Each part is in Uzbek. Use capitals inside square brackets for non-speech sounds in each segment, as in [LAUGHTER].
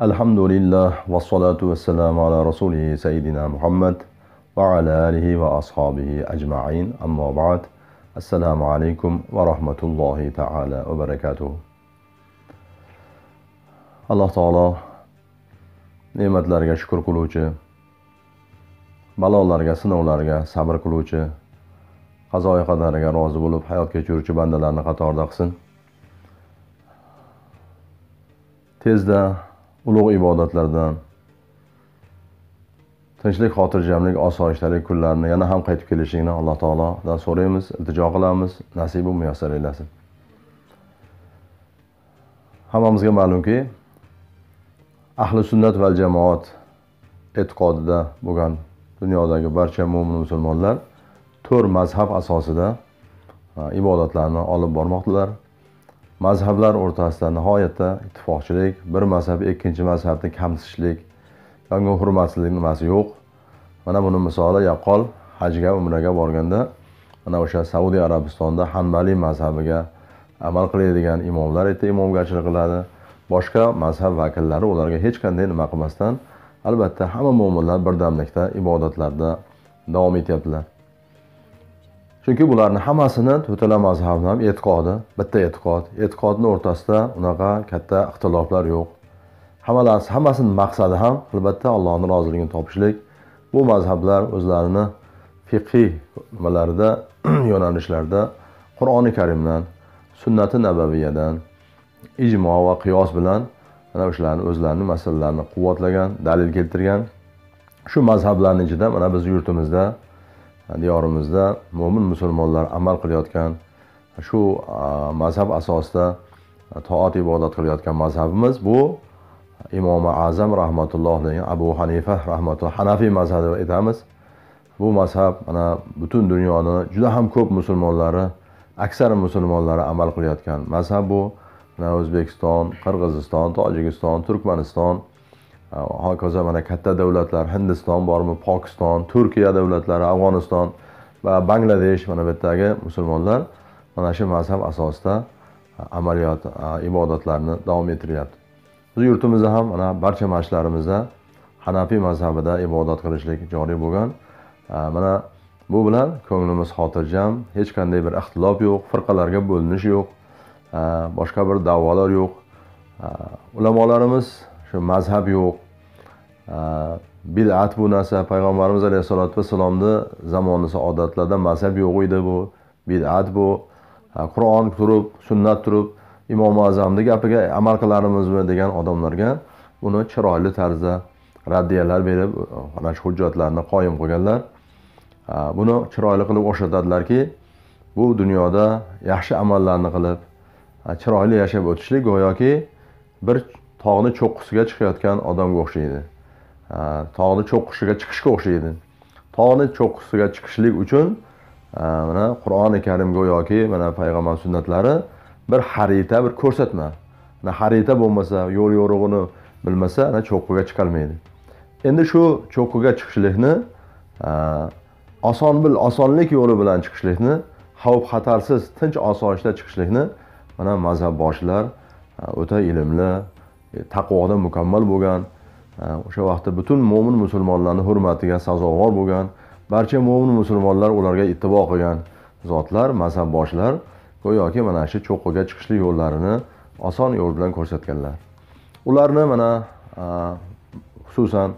alhamdulillah vassalatu vassalamu ala rasulih sayyidina muhammad va ala alihi va ashobihi ajmain ammo ba'd assalomu alaykum va rahmatullohi taala va barakatuh alloh taolo ne'matlarga shukur qiluvchi balolarga sinovlarga sabr qiluvchi qazoi qadariga rozi bo'lib hayot kechiruvchi bandalarni qatorida qilsin tezda ulug' ibodatlardan tinchlik xotirjamlik osoyishtalik kunlarini yana ham qaytib kelishingni alloh taolodan so'raymiz iltijo qilamiz nasibu muyassar aylasin hammamizga ma'lumki ahli sunnat val jamoat e'tiqodida bo'lgan dunyodagi barcha mo'min musulmonlar to'rt mazhab asosida e, ibodatlarni olib bormoqdalar mazhablar o'rtasida nihoyatda ittifoqchilik bir mazhab ikkinchi mazhabni kamsitishlik yoki hurmatsizlik nimasi yo'q mana buni misoli yaqqol hajga umraga borganda mana o'sha saudiya arabistonida hanbaliy mazhabiga amal qiladigan imomlar yerda imomgarchilik qiladi boshqa mazhab vakillari ularga hech qanday nima qilmasdan albatta hamma mo'minlar birdamlikda ibodatlarda davom etyaptilar chunki bularni hammasini to'rtala mazhabni ham e'tiqodi bitta e'tiqod e'tiqodni o'rtasida unaqa katta ixtiloflar yo'q hammalasi hammasini maqsadi ham albatta allohni roziligini topishlik bu mazhablar o'zlarini fiqiy nimalarida [CLEARS THROAT] yo'nalishlarda qur'oni karimdan sunnati nabaviyadan ijmo va qiyos bilan mana o'shalarni o'zlarini masalalarini quvvatlagan dalil keltirgan shu mazhablarni ichida mana biz yurtimizda diyorimizda mo'min musulmonlar amal qilayotgan shu mazhab asosida toat ibodat qilayotgan mazhabimiz bu imom azam rahmatulloh abu hanifa rahmatulloh hanafiy mazhabi aytamiz bu mazhab mana butun dunyoni juda ham ko'p musulmonlari aksar musulmonlari amal qilayotgan mazhab bu mana o'zbekiston qirg'iziston tojikiston turkmaniston Э, hokazo mana katta davlatlar hindiston bormi pokiston turkiya davlatlari afg'oniston va bangladesh mana bu yerdagi musulmonlar mana shu mazhab asosida e, amaliyot e, ibodatlarni davom ettiryapti biz yurtimizda ham mana barcha masjidlarimizda hanafiy mazhabida ibodat qilishlik joriy bo'lgan e, mana bu bilan ko'nglimiz xotirjam hech qanday bir ixtilof yo'q firqalarga bo'linish yo'q boshqa bir da'volar yo'q ulamolarimiz shu mazhab yo'q bidat bu narsa payg'ambarimiz alayhissalotu vassalomni zamonisi odatlarda mazhab yo'q edi bu bidat bu qur'on turib sunnat turib imom azamni gapiga amal qilarmizmi degan odamlarga buni chiroyli tarzda raddiyalar berib mana shu hujjatlarni qoyim qilganlar buni chiroyli qilib o'xshatadilarki bu dunyoda yaxshi amallarni qilib chiroyli yashab o'tishlik go'yoki bir tog'ni cho'qqisiga chiqayotgan odamga o'xshaydi tog'ni cho'qqisiga chiqishga o'xshaydi tog'ni cho'qqisiga chiqishlik uchun mana qur'oni karim go'yoki mana payg'ambar sunnatlari bir xarita bir ko'rsatma ana xarita bo'lmasa yo'l yo'rig'ini bilmasa ana cho'qqiga chiqolmaydi endi shu cho'qqiga chiqishlikni oson bil osonlik yo'li bilan chiqishlikni xavf xatarsiz tinch osoyishta chiqishlikni mana mazhab boshlar o'ta ilmli E, taqvoda mukammal bo'lgan e, o'sha vaqtda butun mo'min musulmonlarni hurmatiga sazovor bo'lgan barcha mo'min musulmonlar ularga ittibo qilgan zotlar mansabboshlar go'yoki mana shu cho'qqiga chiqishlik yo'llarini oson yo'l bilan ko'rsatganlar ularni mana e, xususan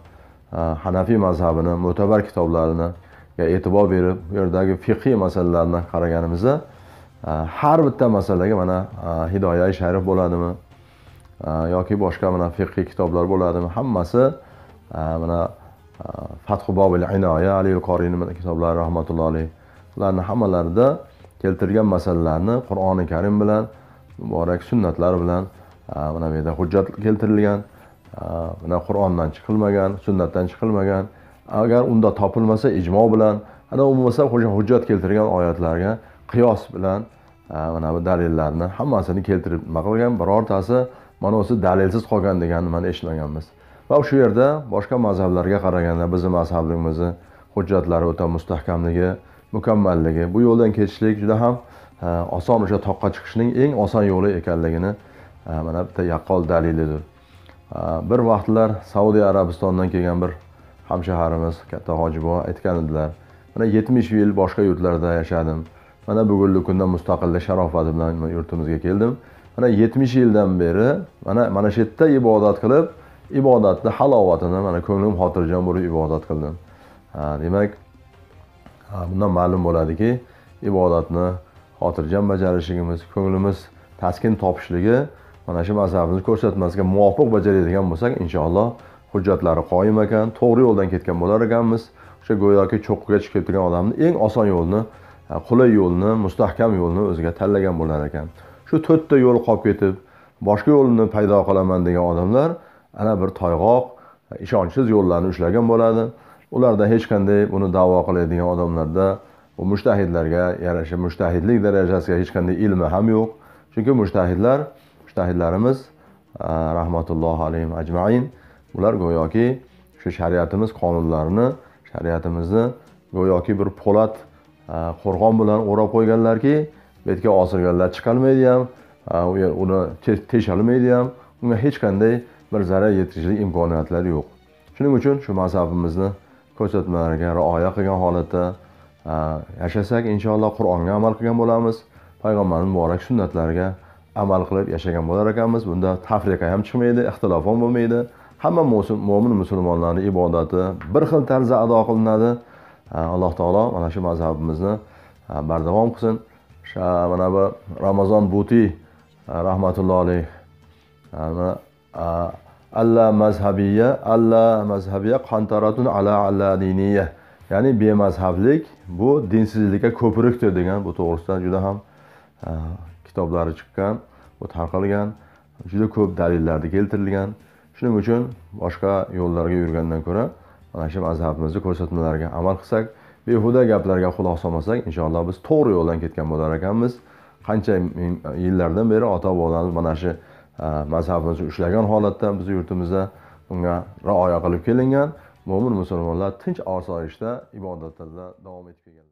hanafiy mazhabini mo'tabar kitoblarini e'tibor berib bu yerdagi fiqiy masalalarni qaraganimizda har bitta masalaga mana hidoya sharif bo'ladimi yoki boshqa mana fiqiy kitoblar bo'ladimi hammasi e, mana e, fathu bobil inoya ali qoriyni kitoblari rahmatulloh alayh ularni hammalarida keltirgan masalalarni qur'oni karim bilan muborak sunnatlar bilan e, mana bu yerda hujjat keltirilgan mana qur'ondan chiqilmagan sunnatdan chiqilmagan agar unda topilmasa ijmo bilan ana bo'lmasa hujjat keltirgan oyatlarga qiyos bilan mana bu dalillarni hammasini keltirib nima qilgan birortasi mana o'zi dalilsiz qolgan deganni mana eshitmaganmiz va shu yerda boshqa mazhablarga qaraganda bizni mazhabimizni hujjatlari o'ta mustahkamligi mukammalligi bu yo'ldan ketishlik juda ham e, oson o'sha toqqa chiqishning eng oson yo'li ekanligini e, mana bitta yaqqol dalilidir e, bir vaqtlar saudiya arabistonidan kelgan bir hamshaharimiz katta hoji buva aytgan edilar mana yetmish yil boshqa yurtlarda yashadim mana bugungi kunda mustaqillik sharofati bilan yurtimizga keldim mana yetmish yildan beri mana mana shu yerda ibodat qilib ibodatni halovatini mana ko'nglim xotirjam bo'lib ibodat qildim demak bundan ma'lum bo'ladiki ibodatni xotirjam bajarishligimiz ko'nglimiz taskin topishligi mana shu mazhabimiz ko'rsatmasiga muvofiq bajaradigan bo'lsak inshaalloh hujjatlari qoyim ekan to'g'ri yo'ldan ketgan bo'lar ekanmiz o'sha go'yoki cho'qqiga tushib ketgan odamni eng oson yo'lni qulay yo'lni mustahkam yo'lni o'ziga tanlagan bo'lar ekan shu to'rtta yo'l qolib ketib boshqa yo'lni paydo qilaman degan odamlar ana bir toyg'oq ishonchsiz yo'llarni ushlagan bo'ladi ularda hech qanday buni davo qiladigan odamlarda bu mushtahidlarga yarasha mushtahidlik darajasiga hech qanday ilmi ham yo'q chunki mushtahidlar mushtahidlarimiz rahmatullohi alayhim ajmain ular go'yoki shu shariatimiz qonunlarini shariatimizni go'yoki bir po'lat qo'rg'on bilan o'rab qo'yganlarki bu yerga ozirganlar chiqolmaydi ham uni teshalmaydi ham unga hech qanday bir zarar yetkazishlik imkoniyatlari yo'q shuning uchun shu mazhabimizni ko'rsatmalariga rioya qilgan holatda yashasak inshaalloh qur'onga amal qilgan bo'lamiz payg'ambarni muborak sunnatlariga amal qilib yashagan bo'lar ekanmiz bunda tafriqa ham chiqmaydi ixtilof ham bo'lmaydi hamma mo'min musulmonlarni ibodati bir xil tarzda ado qilinadi alloh taolo mana shu mazhabimizni bardavom qilsin mana bu ramazon butiy rahmatullohi alayh alla mazhabiya alla mazhabiya qantaratun ala alla diniya ya'ni bemazhablik bu dinsizlikka ko'prikdir degan bu to'g'risida juda ham kitoblari chiqqan bu tarqalgan juda ko'p dalillarda keltirilgan shuning uchun boshqa yo'llarga yurgandan ko'ra mana shu mazhabimizni ko'rsatmalariga amal qilsak behuda gaplarga quloq solmasak inshaalloh biz to'g'ri yo'ldan ketgan bo'lar ekanmiz qancha yillardan beri ota bobolarimiz mana shu e, mazhabimizni ushlagan holatda bizni yurtimizda bunga rioya qilib kelingan mo'min musulmonlar tinch osoyishta ibodatlarda davom etib kelgan